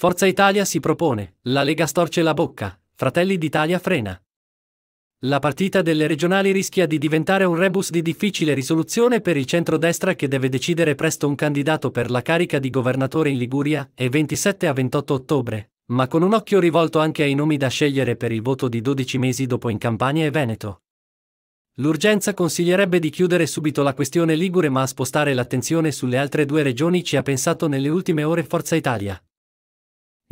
Forza Italia si propone, la Lega storce la bocca, Fratelli d'Italia frena. La partita delle regionali rischia di diventare un rebus di difficile risoluzione per il centrodestra che deve decidere presto un candidato per la carica di governatore in Liguria e 27 a 28 ottobre, ma con un occhio rivolto anche ai nomi da scegliere per il voto di 12 mesi dopo in Campania e Veneto. L'urgenza consiglierebbe di chiudere subito la questione ligure ma a spostare l'attenzione sulle altre due regioni ci ha pensato nelle ultime ore Forza Italia.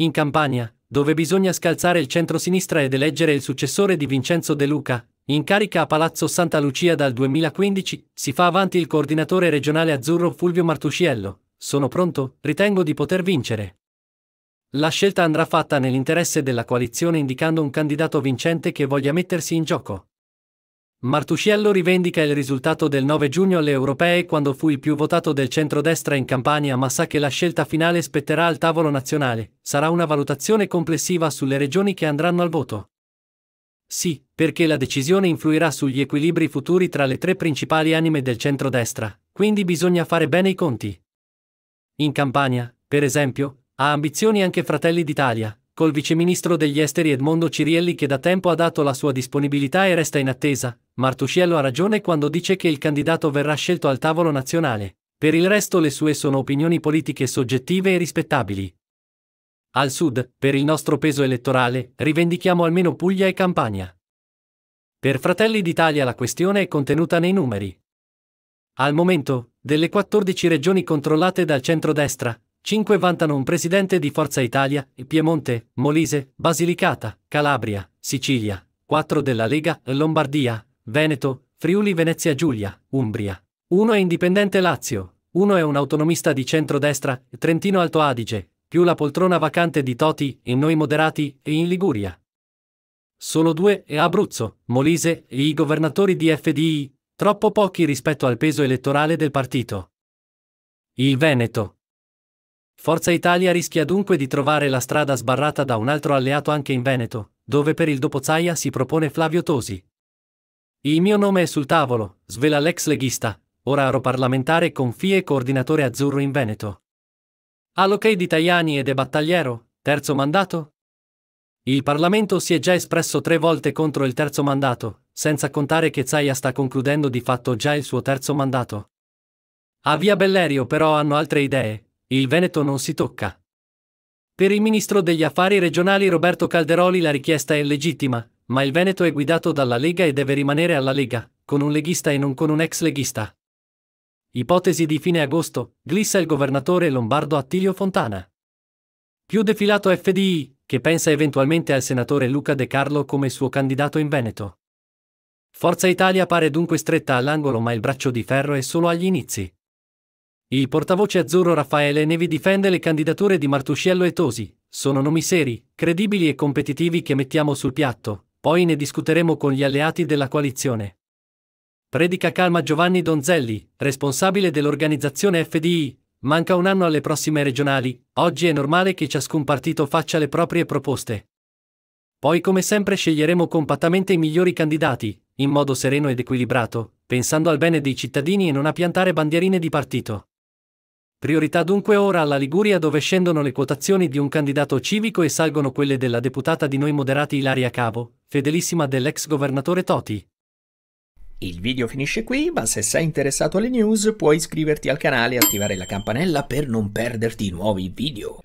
In Campania, dove bisogna scalzare il centro-sinistra ed eleggere il successore di Vincenzo De Luca, in carica a Palazzo Santa Lucia dal 2015, si fa avanti il coordinatore regionale azzurro Fulvio Martusciello. Sono pronto, ritengo di poter vincere. La scelta andrà fatta nell'interesse della coalizione indicando un candidato vincente che voglia mettersi in gioco. Martuscello rivendica il risultato del 9 giugno alle europee quando fu il più votato del centrodestra in Campania ma sa che la scelta finale spetterà al tavolo nazionale, sarà una valutazione complessiva sulle regioni che andranno al voto. Sì, perché la decisione influirà sugli equilibri futuri tra le tre principali anime del centrodestra, quindi bisogna fare bene i conti. In Campania, per esempio, ha ambizioni anche Fratelli d'Italia, col viceministro degli esteri Edmondo Cirielli che da tempo ha dato la sua disponibilità e resta in attesa, Martuscello ha ragione quando dice che il candidato verrà scelto al tavolo nazionale. Per il resto le sue sono opinioni politiche soggettive e rispettabili. Al sud, per il nostro peso elettorale, rivendichiamo almeno Puglia e Campania. Per Fratelli d'Italia la questione è contenuta nei numeri. Al momento, delle 14 regioni controllate dal centrodestra, 5 vantano un presidente di Forza Italia, Piemonte, Molise, Basilicata, Calabria, Sicilia, 4 della Lega, Lombardia, Veneto, Friuli Venezia Giulia, Umbria. Uno è indipendente Lazio, uno è un autonomista di centrodestra, Trentino Alto Adige, più la poltrona vacante di Toti, in noi moderati, e in Liguria. Solo due e Abruzzo, Molise e i governatori di FDI, troppo pochi rispetto al peso elettorale del partito. Il Veneto. Forza Italia rischia dunque di trovare la strada sbarrata da un altro alleato anche in Veneto, dove per il dopo Zaia si propone Flavio Tosi, il mio nome è sul tavolo, svela l'ex leghista, ora aeroparlamentare con FIE e coordinatore azzurro in Veneto. All'ok di Tajani ed è battagliero, terzo mandato? Il Parlamento si è già espresso tre volte contro il terzo mandato, senza contare che Zaia sta concludendo di fatto già il suo terzo mandato. A Via Bellerio però hanno altre idee, il Veneto non si tocca. Per il ministro degli affari regionali Roberto Calderoli la richiesta è legittima, ma il Veneto è guidato dalla Lega e deve rimanere alla Lega, con un leghista e non con un ex leghista. Ipotesi di fine agosto, glissa il governatore lombardo Attilio Fontana. Più defilato FDI, che pensa eventualmente al senatore Luca De Carlo come suo candidato in Veneto. Forza Italia pare dunque stretta all'angolo ma il braccio di ferro è solo agli inizi. Il portavoce azzurro Raffaele Nevi difende le candidature di Martuscello e Tosi, sono nomi seri, credibili e competitivi che mettiamo sul piatto, poi ne discuteremo con gli alleati della coalizione. Predica calma Giovanni Donzelli, responsabile dell'organizzazione FDI. Manca un anno alle prossime regionali, oggi è normale che ciascun partito faccia le proprie proposte. Poi come sempre sceglieremo compattamente i migliori candidati, in modo sereno ed equilibrato, pensando al bene dei cittadini e non a piantare bandierine di partito. Priorità dunque ora alla Liguria dove scendono le quotazioni di un candidato civico e salgono quelle della deputata di Noi Moderati Ilaria Cavo, fedelissima dell'ex governatore Toti. Il video finisce qui, ma se sei interessato alle news puoi iscriverti al canale e attivare la campanella per non perderti i nuovi video.